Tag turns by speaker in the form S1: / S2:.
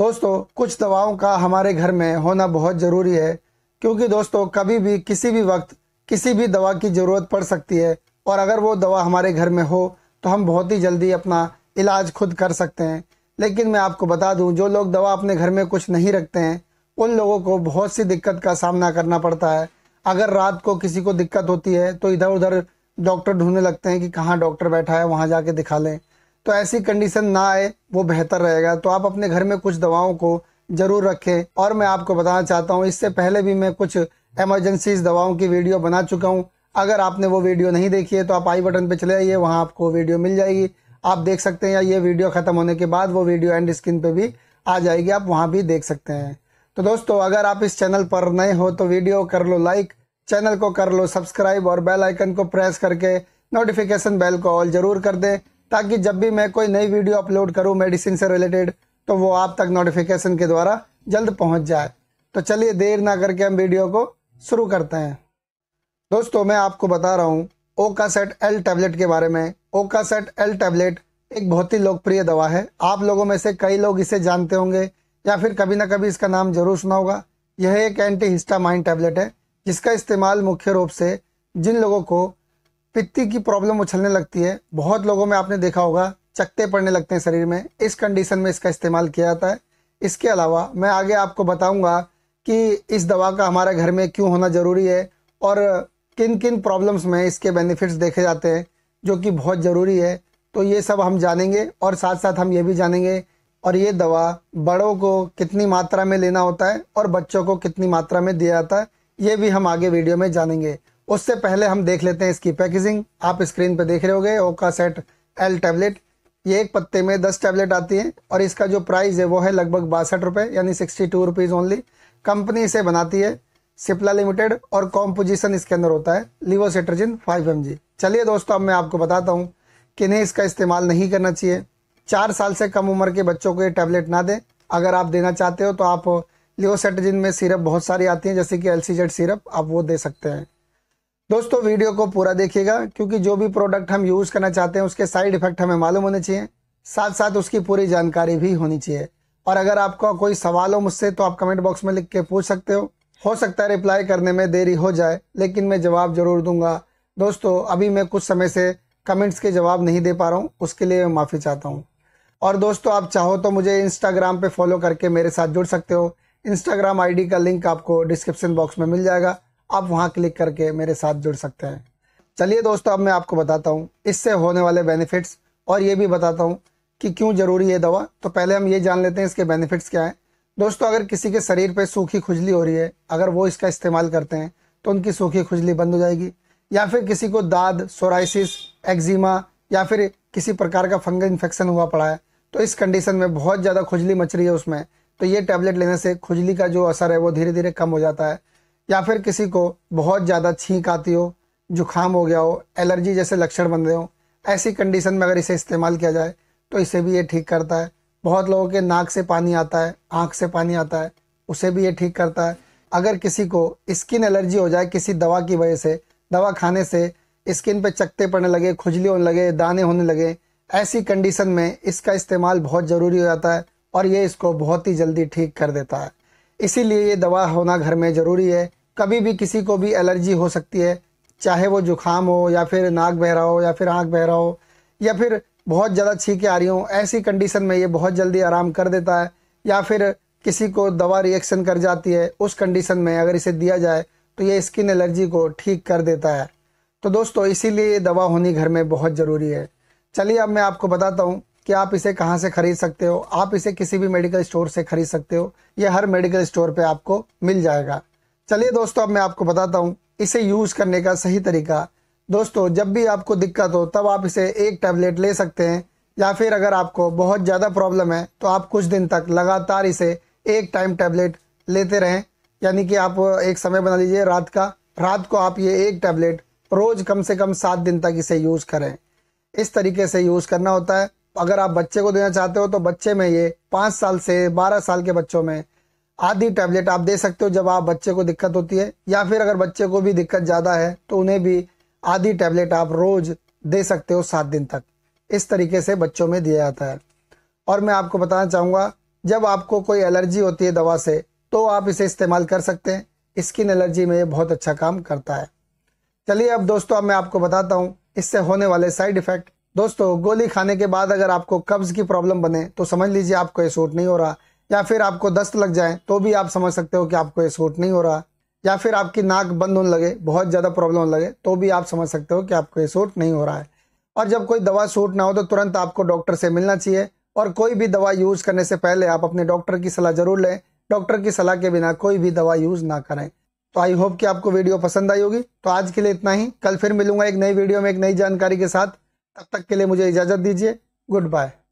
S1: दोस्तों कुछ दवाओं का हमारे घर में होना बहुत ज़रूरी है क्योंकि दोस्तों कभी भी किसी भी वक्त किसी भी दवा की ज़रूरत पड़ सकती है और अगर वो दवा हमारे घर में हो तो हम बहुत ही जल्दी अपना इलाज खुद कर सकते हैं लेकिन मैं आपको बता दूं जो लोग दवा अपने घर में कुछ नहीं रखते हैं उन लोगों को बहुत सी दिक्कत का सामना करना पड़ता है अगर रात को किसी को दिक्कत होती है तो इधर उधर डॉक्टर ढूंढने लगते हैं कि कहाँ डॉक्टर बैठा है वहाँ जाके दिखा लें तो ऐसी कंडीशन ना आए वो बेहतर रहेगा तो आप अपने घर में कुछ दवाओं को जरूर रखें और मैं आपको बताना चाहता हूँ इससे पहले भी मैं कुछ एमरजेंसी दवाओं की वीडियो बना चुका हूँ अगर आपने वो वीडियो नहीं देखी है तो आप आई बटन पर चले जाइए वहाँ आपको वीडियो मिल जाएगी आप देख सकते हैं या ये वीडियो ख़त्म होने के बाद वो वीडियो एंड स्क्रीन पर भी आ जाएगी आप वहाँ भी देख सकते हैं तो दोस्तों अगर आप इस चैनल पर नए हो तो वीडियो कर लो लाइक चैनल को कर लो सब्सक्राइब और बेल आइकन को प्रेस करके नोटिफिकेशन बेल को ऑल जरूर कर दें ताकि जब भी मैं कोई नई वीडियो अपलोड करूँ मेडिसिन से रिलेटेड तो वो आप तक नोटिफिकेशन के द्वारा जल्द पहुँच जाए तो चलिए देर ना करके हम वीडियो को शुरू करते हैं दोस्तों मैं आपको बता रहा हूँ ओका सेट एल टैबलेट के बारे में ओका सेट एल टैबलेट एक बहुत ही लोकप्रिय दवा है आप लोगों में से कई लोग इसे जानते होंगे या फिर कभी ना कभी इसका नाम जरूर सुना होगा यह एक एंटी हिस्टामाइन टैबलेट है जिसका इस्तेमाल मुख्य रूप से जिन लोगों को पित्ती की प्रॉब्लम उछलने लगती है बहुत लोगों में आपने देखा होगा चकते पड़ने लगते हैं शरीर में इस कंडीशन में इसका इस्तेमाल किया जाता है इसके अलावा मैं आगे आपको बताऊंगा कि इस दवा का हमारे घर में क्यों होना ज़रूरी है और किन किन प्रॉब्लम्स में इसके बेनिफिट्स देखे जाते हैं जो कि बहुत ज़रूरी है तो ये सब हम जानेंगे और साथ साथ हम ये भी जानेंगे और ये दवा बड़ों को कितनी मात्रा में लेना होता है और बच्चों को कितनी मात्रा में दिया जाता है ये भी हम आगे वीडियो में जानेंगे उससे पहले हम देख लेते हैं इसकी पैकेजिंग आप स्क्रीन पर देख रहे गए ओका सेट एल टैबलेट ये एक पत्ते में दस टैबलेट आती है और इसका जो प्राइस है वो है लगभग बासठ रुपए यानी sixty two rupees only company इसे बनाती है सिप्ला लिमिटेड और कॉम्पोजिशन इसके अंदर होता है लिवोसिट्रजिन फाइव एम चलिए दोस्तों अब मैं आपको बताता हूँ कि नहीं इसका इस्तेमाल नहीं करना चाहिए चार साल से कम उम्र के बच्चों को ये टैबलेट ना दें अगर आप देना चाहते हो तो आप लियोसेटजिन में सिरप बहुत सारी आती हैं जैसे कि एलसीजेड सीरप आप वो दे सकते हैं दोस्तों वीडियो को पूरा देखिएगा क्योंकि जो भी प्रोडक्ट हम यूज़ करना चाहते हैं उसके साइड इफेक्ट हमें मालूम होने चाहिए साथ साथ उसकी पूरी जानकारी भी होनी चाहिए और अगर आपका कोई सवाल हो मुझसे तो आप कमेंट बॉक्स में लिख के पूछ सकते हो हो सकता है रिप्लाई करने में देरी हो जाए लेकिन मैं जवाब ज़रूर दूंगा दोस्तों अभी मैं कुछ समय से कमेंट्स के जवाब नहीं दे पा रहा हूँ उसके लिए मैं माफ़ी चाहता हूँ और दोस्तों आप चाहो तो मुझे इंस्टाग्राम पे फॉलो करके मेरे साथ जुड़ सकते हो इंस्टाग्राम आईडी का लिंक आपको डिस्क्रिप्शन बॉक्स में मिल जाएगा आप वहाँ क्लिक करके मेरे साथ जुड़ सकते हैं चलिए दोस्तों अब मैं आपको बताता हूँ इससे होने वाले बेनिफिट्स और ये भी बताता हूँ कि क्यों ज़रूरी है दवा तो पहले हम ये जान लेते हैं इसके बेनिफिट्स क्या हैं दोस्तों अगर किसी के शरीर पे सूखी खुजली हो रही है अगर वो इसका इस्तेमाल करते हैं तो उनकी सूखी खुजली बंद हो जाएगी या फिर किसी को दाद सोराइसिस एक्जिमा या फिर किसी प्रकार का फंगल इन्फेक्शन हुआ पड़ा है तो इस कंडीशन में बहुत ज़्यादा खुजली मच रही है उसमें तो ये टैबलेट लेने से खुजली का जो असर है वो धीरे धीरे कम हो जाता है या फिर किसी को बहुत ज़्यादा छींक आती हो जुखाम हो गया हो एलर्जी जैसे लक्षण बन रहे हो ऐसी कंडीशन में अगर इसे इस्तेमाल किया जाए तो इसे भी ये ठीक करता है बहुत लोगों के नाक से पानी आता है आँख से पानी आता है उसे भी ये ठीक करता है अगर किसी को स्किन एलर्जी हो जाए किसी दवा की वजह से दवा खाने से स्किन पे चकते पड़ने लगे खुजली होने लगे दाने होने लगे ऐसी कंडीशन में इसका इस्तेमाल बहुत ज़रूरी हो जाता है और ये इसको बहुत ही जल्दी ठीक कर देता है इसीलिए ये दवा होना घर में ज़रूरी है कभी भी किसी को भी एलर्जी हो सकती है चाहे वो जुखाम हो या फिर नाक बह रहा हो या फिर आँख बह रहा हो या फिर बहुत ज़्यादा छींके आ रही हों ऐसी कंडीशन में ये बहुत जल्दी आराम कर देता है या फिर किसी को दवा रिएक्शन कर जाती है उस कंडीशन में अगर इसे दिया जाए तो ये स्किन एलर्जी को ठीक कर देता है तो दोस्तों इसीलिए ये दवा होनी घर में बहुत ज़रूरी है चलिए अब मैं आपको बताता हूँ कि आप इसे कहाँ से खरीद सकते हो आप इसे किसी भी मेडिकल स्टोर से खरीद सकते हो यह हर मेडिकल स्टोर पे आपको मिल जाएगा चलिए दोस्तों अब मैं आपको बताता हूँ इसे यूज़ करने का सही तरीका दोस्तों जब भी आपको दिक्कत हो तब आप इसे एक टैबलेट ले सकते हैं या फिर अगर आपको बहुत ज़्यादा प्रॉब्लम है तो आप कुछ दिन तक लगातार इसे एक टाइम टैबलेट लेते रहें यानी कि आप एक समय बना लीजिए रात का रात को आप ये एक टैबलेट रोज़ कम से कम सात दिन तक इसे यूज़ करें इस तरीके से यूज़ करना होता है अगर आप बच्चे को देना चाहते हो तो बच्चे में ये पाँच साल से बारह साल के बच्चों में आधी टैबलेट आप दे सकते हो जब आप बच्चे को दिक्कत होती है या फिर अगर बच्चे को भी दिक्कत ज़्यादा है तो उन्हें भी आधी टैबलेट आप रोज़ दे सकते हो सात दिन तक इस तरीके से बच्चों में दिया जाता है और मैं आपको बताना चाहूँगा जब आपको कोई एलर्जी होती है दवा से तो आप इसे इस्तेमाल कर सकते हैं स्किन एलर्जी में ये बहुत अच्छा काम करता है चलिए अब दोस्तों अब मैं आपको बताता हूँ इससे होने वाले साइड इफ़ेक्ट दोस्तों गोली खाने के बाद अगर आपको कब्ज़ की प्रॉब्लम बने तो समझ लीजिए आपको ये सूट नहीं हो रहा या फिर आपको दस्त लग जाए तो भी आप समझ सकते हो कि आपको ये सूट नहीं हो रहा या फिर आपकी नाक बंद होने लगे बहुत ज़्यादा प्रॉब्लम होने लगे तो भी आप समझ सकते हो कि आपको ये सूट नहीं हो रहा है और जब कोई दवा सूट ना हो तो तुरंत आपको डॉक्टर से मिलना चाहिए और कोई भी दवा यूज़ करने से पहले आप अपने डॉक्टर की सलाह ज़रूर लें डॉक्टर की सलाह के बिना कोई भी दवा यूज़ ना करें तो आई होप कि आपको वीडियो पसंद आई होगी तो आज के लिए इतना ही कल फिर मिलूंगा एक नई वीडियो में एक नई जानकारी के साथ तब तक के लिए मुझे इजाज़त दीजिए गुड बाय